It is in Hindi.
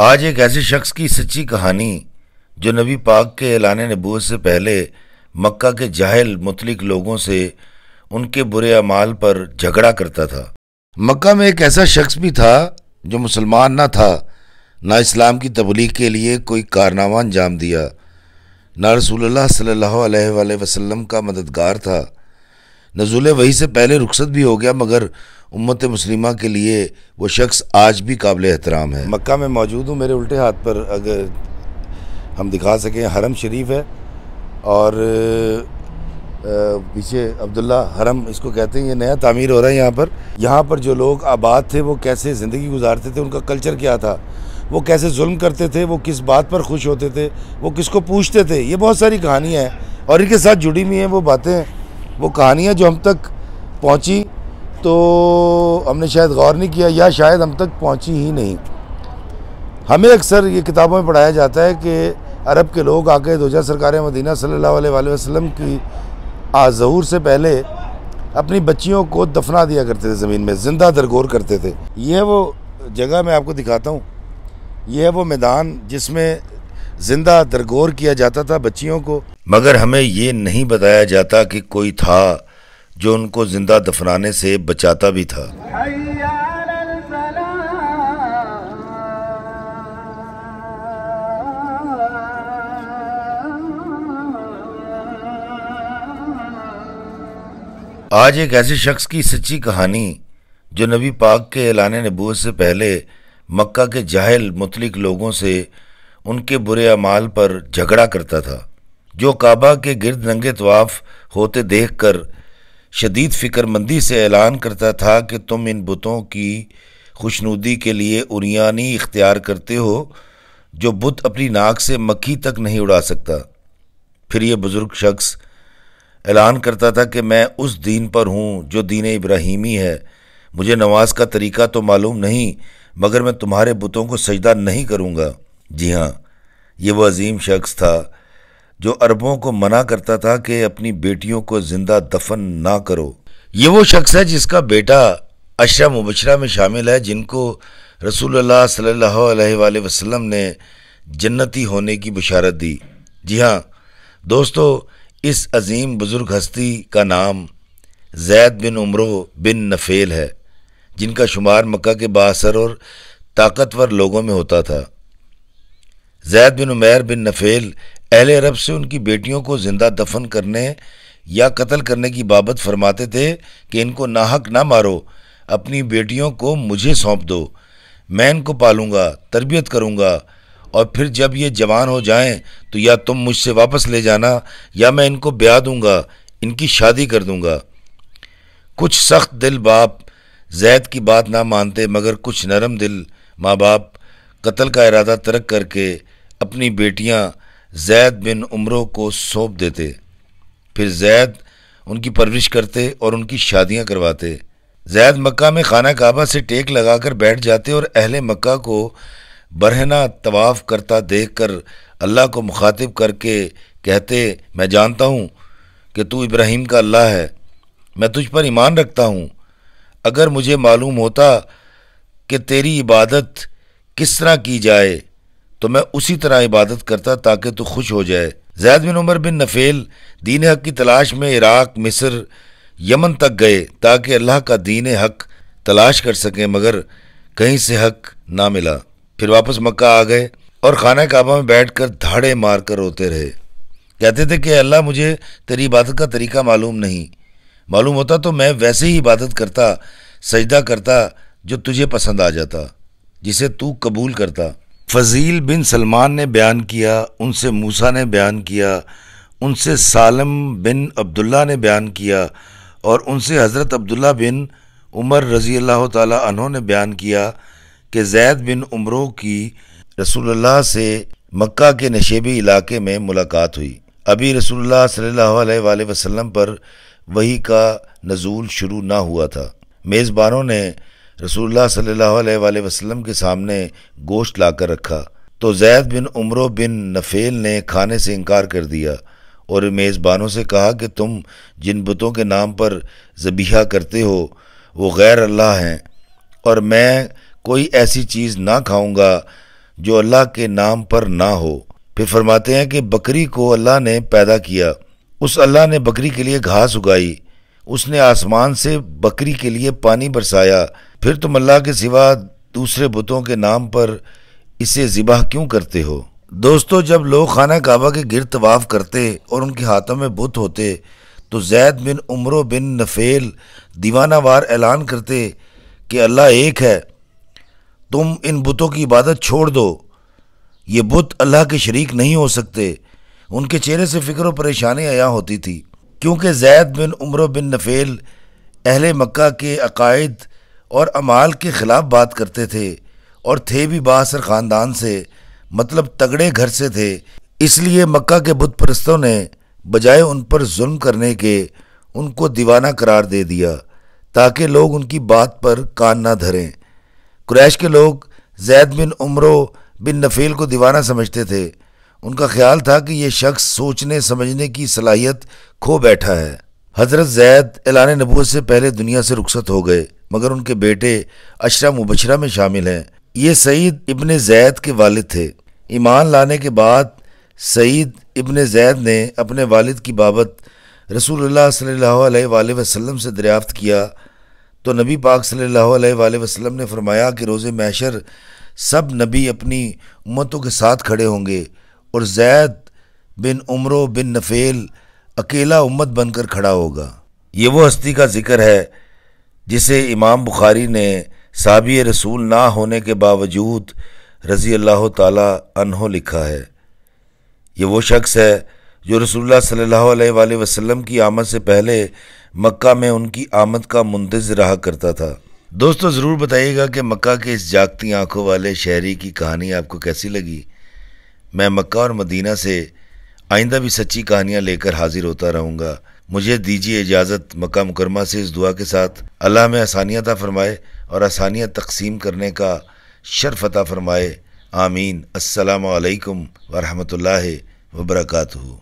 आज एक ऐसे शख्स की सच्ची कहानी जो नबी पाक के ऐलान नबूत से पहले मक्का के जाहिल मुतलिक लोगों से उनके बुरे अमाल पर झगड़ा करता था मक्का में एक ऐसा शख्स भी था जो मुसलमान ना था ना इस्लाम की तबलीग के लिए कोई कारनामा अंजाम दिया ना रसूल सल्ला वसलम का मददगार था नजुल वही से पहले रुखसत भी हो गया मगर उम्मत मुस्लिमा के लिए वो शख्स आज भी काबिल एहतराम है मक्का में मौजूद हूँ मेरे उल्टे हाथ पर अगर हम दिखा सकें हरम शरीफ है और पीछे अब्दुल्ला हरम इसको कहते हैं ये नया तामीर हो रहा है यहाँ पर यहाँ पर जो लोग आबाद थे वो कैसे ज़िंदगी गुजारते थे उनका कल्चर क्या था वो कैसे जुल्म करते थे वो किस बात पर खुश होते थे वो किसको पूछते थे ये बहुत सारी कहानियाँ हैं और इनके साथ जुड़ी हुई हैं वो बातें वो कहानियाँ जो हम तक पहुँची तो हमने शायद गौर नहीं किया या शायद हम तक पहुँची ही नहीं हमें अक्सर ये किताबों में पढ़ाया जाता है कि अरब के लोग आके दोजा सरकार मदीना सल्ला वसम की आजहूर से पहले अपनी बच्चियों को दफना दिया करते थे ज़मीन में ज़िंदा दरगोर करते थे यह वो जगह मैं आपको दिखाता हूँ यह वो मैदान जिसमें जिंदा दरगोर किया जाता था बच्चियों को मगर हमें ये नहीं बताया जाता कि कोई था जो उनको जिंदा दफनाने से बचाता भी था आज एक ऐसे शख्स की सच्ची कहानी जो नबी पाक के एलान नबूत से पहले मक्का के जाहिल मुतलिक लोगों से उनके बुरे अमाल पर झगड़ा करता था जो काबा के गिरद नंगे तवाफ़ होते देख कर शदीद फ़िक्रमंदी से ऐलान करता था कि तुम इन बुतों की खुशनुदी के लिए उरियानी इख्तियार करते हो जो बुत अपनी नाक से मक्खी तक नहीं उड़ा सकता फिर यह बुज़ुर्ग शख्स ऐलान करता था कि मैं उस दीन पर हूँ जो दीन इब्राहिमी है मुझे नमाज का तरीका तो मालूम नहीं मगर मैं तुम्हारे बुतों को सजदा नहीं करूँगा जी हाँ ये वो अजीम शख्स था जो अरबों को मना करता था कि अपनी बेटियों को जिंदा दफन ना करो ये वो शख्स है जिसका बेटा अशरा मुबशरा में शामिल है जिनको रसूल सल्ला वसलम ने जन्नती होने की बशारत दी जी हाँ दोस्तों इस अजीम बुज़ुर्ग हस्ती का नाम जैद बिन उम्र बिन नफ़ेल है जिनका शुमार मक्का के बासर और ताकतवर लोगों में होता था जैद बिन उमैर बिन नफेल अहल अरब से उनकी बेटियों को ज़िंदा दफन करने या कत्ल करने की बाबत फरमाते थे कि इनको नाहक ना मारो अपनी बेटियों को मुझे सौंप दो मैं इनको पालूंगा तरबियत करूँगा और फिर जब ये जवान हो जाएं तो या तुम मुझसे वापस ले जाना या मैं इनको ब्याह दूँगा इनकी शादी कर दूँगा कुछ सख्त दिल बाप जैद की बात ना मानते मगर कुछ नरम दिल माँ बाप कत्ल का इरादा तरक करके अपनी बेटियां जैद बिन उमरों को सौंप देते फिर जैद उनकी परवरिश करते और उनकी शादियां करवाते जैद मक्का में खाना काबा से टेक लगाकर बैठ जाते और अहले मक्का को बरहना तवाफ़ करता देख कर अल्लाह को मुखातिब करके कहते मैं जानता हूँ कि तू इब्राहिम का अल्लाह है मैं तुझ पर ईमान रखता हूँ अगर मुझे मालूम होता कि तेरी इबादत किस तरह की जाए तो मैं उसी तरह इबादत करता ताकि तू खुश हो जाए जैद बिन उमर बिन नफेल दीन हक की तलाश में इराक मिस्र यमन तक गए ताकि अल्लाह का दीन हक तलाश कर सकें मगर कहीं से हक ना मिला फिर वापस मक्का आ गए और खाना काबा में बैठ कर धाड़े मार कर रोते रहे कहते थे कि अल्लाह मुझे तेरी इबादत का तरीका मालूम नहीं मालूम होता तो मैं वैसे ही इबादत करता सजदा करता जो तुझे पसंद आ जाता जिसे तू कबूल करता फजील बिन सलमान ने बयान किया उनसे मूसा ने बयान किया उनसे सालम बिन अब्दुल्ला ने बयान किया और उनसे हज़रत अब्दुल्ला बिन उमर रज़ी अल्लाह तहों ने बयान किया कि जैद बिन उमरों की रसूलुल्लाह से मक्का के नशेबी इलाके में मुलाकात हुई अभी रसूलुल्लाह सल्लल्लाहु अलैहि वसल्लम पर वही का नज़ूल शुरू ना हुआ था मेज़बानों ने रसूलुल्लाह सल्लल्लाहु अलैहि वसल्लम के सामने गोश्त लाकर रखा तो जैद बिन उम्र बिन नफेल ने खाने से इनकार कर दिया और मेज़बानों से कहा कि तुम जिन बुतों के नाम पर जबीहा करते हो वो गैर अल्लाह हैं और मैं कोई ऐसी चीज़ ना खाऊंगा जो अल्लाह के नाम पर ना हो फिर फरमाते हैं कि बकरी को अल्लाह ने पैदा किया उस अल्लाह ने बकरी के लिए घास उगाई उसने आसमान से बकरी के लिए पानी बरसाया फिर तुम अल्लाह के सिवा दूसरे बुतों के नाम पर इसे ज़िबाह क्यों करते हो दोस्तों जब लोग खाना काबा के गिर तवाफ़ करते और उनके हाथों में बुत होते तो जैद बिन उमरो बिन नफेल दीवानावार ऐलान करते कि अल्लाह एक है तुम इन बुतों की इबादत छोड़ दो ये बुत अल्लाह के शरीक नहीं हो सकते उनके चेहरे से फ़िक्र और परेशानी आया होती थी क्योंकि जैद बिन उम्र बिन नफ़ेल अहल मक्का के अकायद और अमाल के ख़िलाफ़ बात करते थे और थे भी बासर ख़ानदान से मतलब तगड़े घर से थे इसलिए मक्का के बुत परस्तों ने बजाय उन पर जुल्म करने के उनको दीवाना करार दे दिया ताकि लोग उनकी बात पर कान ना धरें क्रैश के लोग जैद बिन उम्र बिन नफ़ील को दीवाना समझते थे उनका ख्याल था कि यह शख्स सोचने समझने की सलाहियत खो बैठा है हज़रत जैद एलान नबूत से पहले दुनिया से रुखसत हो गए मगर उनके बेटे अशरा मुबशरा में शामिल हैं ये सईद इबन जैद के वालिद थे ईमान लाने के बाद सईद इबन जैद ने अपने वालिद की बाबत रसूलुल्लाह सल्लल्लाहु अलैहि वसल्लम से दरियाफ़त किया तो नबी पाक सल्लल्लाहु वसलम वसल्लम ने फरमाया कि रोज़ मैशर सब नबी अपनी उम्मतों के साथ खड़े होंगे और जैद बिन उम्र बिन नफेल अकेला उम्मत बनकर खड़ा होगा ये वो हस्ती का जिक्र है जिसे इमाम बुखारी ने साबी रसूल ना होने के बावजूद रज़ी अल्लाह तहो लिखा है ये वो शख्स है जो रसूलुल्लाह सल्लल्लाहु अलैहि वसल्लम की आमद से पहले मक्का में उनकी आमद का मुंतज़ रहा करता था दोस्तों ज़रूर बताइएगा कि मक्का के इस जागती आंखों वाले शहरी की कहानी आपको कैसी लगी मैं मक्का और मदीना से आइंदा भी सच्ची कहानियाँ लेकर हाजिर होता रहूँगा मुझे दीजिए इजाज़त मक्का मुकरमा से इस दुआ के साथ अल्लाह में आसानियाँ फरमाए और आसानियाँ तकसीम करने का शर्फ अता फरमाए आमीन असलकम वरहमल वबरकू